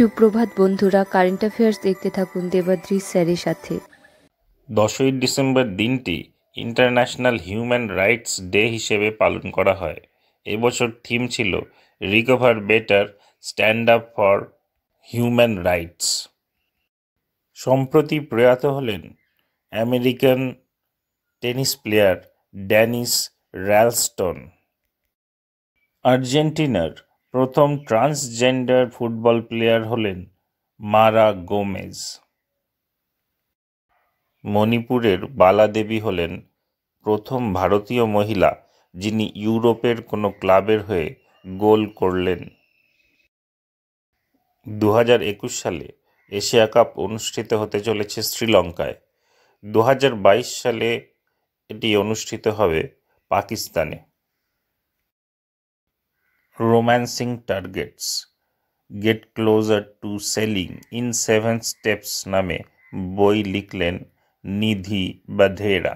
সুপ্রভাত বন্ধুরা current affairs দেখতে থাকুন দেবাদ্রি স্যারের সাথে দশই ডিসেম্বর দিনটি ইন্টারন্যাশনাল হিউম্যান রাইটস ডে হিসেবে পালন করা হয় এবছর থিম ছিল recover better stand up for human rights সম্প্রতি প্রয়াত হলেন American tennis player Dennis Ralston আর্জেন্টিনার প্রথম ট্রান্সজেন্ডার ফুটবল প্লেয়ার হলেন মারা গোমেজ মণিপুরের বালা দেবী হলেন প্রথম ভারতীয় মহিলা যিনি ইউরোপের কোনো ক্লাবের হয়ে গোল করলেন দু সালে এশিয়া কাপ অনুষ্ঠিত হতে চলেছে শ্রীলঙ্কায় দু সালে এটি অনুষ্ঠিত হবে পাকিস্তানে romancing targets get closer to selling in seven steps নামে বই লিখলেন Nidhi Badhera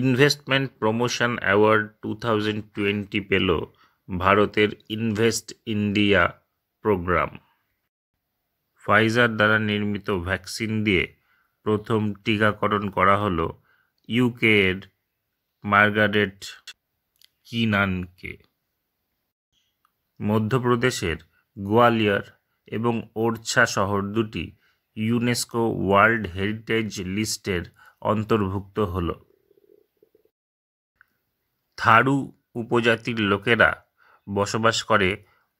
investment promotion award two thousand twenty পেল ভারতের ইনভেস্ট ইন্ডিয়া প্রোগ্রাম ফাইজার দ্বারা নির্মিত ভ্যাকসিন দিয়ে প্রথম টিকাকরণ করা হলো এর মার্গারেট কিনানকে মধ্যপ্রদেশের গোয়ালিয়র এবং ওরছা শহর দুটি ইউনেস্কো ওয়ার্ল্ড হেরিটেজ লিস্টের অন্তর্ভুক্ত হল থারু উপজাতির লোকেরা বসবাস করে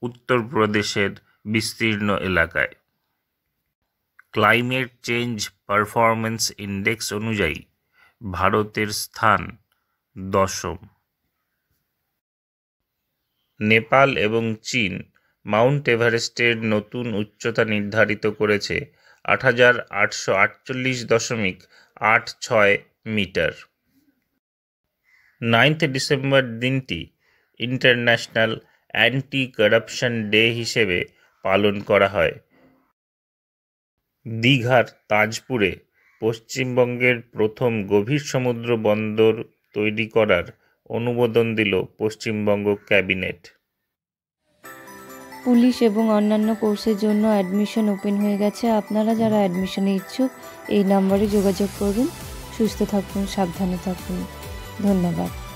উত্তরপ্রদেশের বিস্তীর্ণ এলাকায় ক্লাইমেট চেঞ্জ পারফরমেন্স ইন্ডেক্স অনুযায়ী ভারতের স্থান দশম নেপাল এবং চীন মাউন্ট এভারেস্টের নতুন উচ্চতা নির্ধারিত করেছে আট হাজার আটশো আটচল্লিশ দশমিক আট ছয় মিটার নাইন্থ ডিসেম্বর দিনটি ইন্টারন্যাশনাল অ্যান্টি করাপশন ডে হিসেবে পালন করা হয় দীঘার তাজপুরে পশ্চিমবঙ্গের প্রথম গভীর সমুদ্র বন্দর তৈরি করার অনুমোদন দিল পশ্চিমবঙ্গ ক্যাবিনেট পুলিশ এবং অন্যান্য কোর্সের জন্য অ্যাডমিশন ওপেন হয়ে গেছে আপনারা যারা অ্যাডমিশনে ইচ্ছুক এই নম্বরে যোগাযোগ করুন সুস্থ থাকুন সাবধানে থাকুন ধন্যবাদ